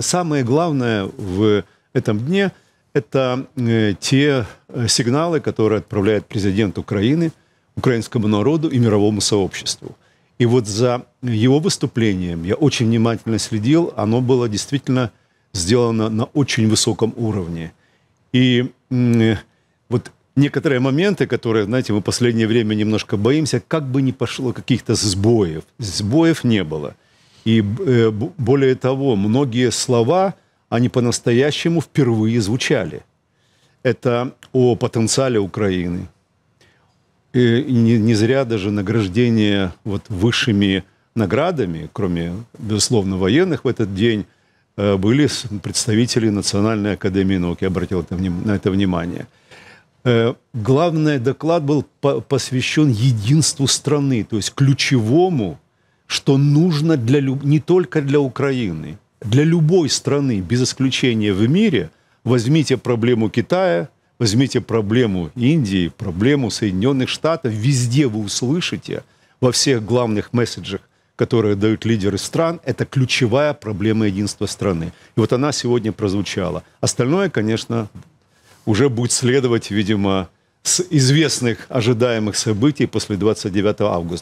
самое главное в этом дне – это э, те э, сигналы, которые отправляет президент Украины, украинскому народу и мировому сообществу. И вот за его выступлением я очень внимательно следил. Оно было действительно сделано на очень высоком уровне. И э, вот некоторые моменты, которые, знаете, мы в последнее время немножко боимся, как бы не пошло каких-то сбоев. Сбоев не было. И э, более того, многие слова, они по-настоящему впервые звучали. Это о потенциале Украины. И не, не зря даже награждение вот высшими наградами, кроме, безусловно, военных в этот день, э, были представители Национальной академии наук. Я обратил на это внимание. Э, главный доклад был посвящен единству страны, то есть ключевому что нужно для, не только для Украины, для любой страны, без исключения в мире, возьмите проблему Китая, возьмите проблему Индии, проблему Соединенных Штатов, везде вы услышите, во всех главных месседжах, которые дают лидеры стран, это ключевая проблема единства страны. И вот она сегодня прозвучала. Остальное, конечно, уже будет следовать, видимо, с известных ожидаемых событий после 29 августа.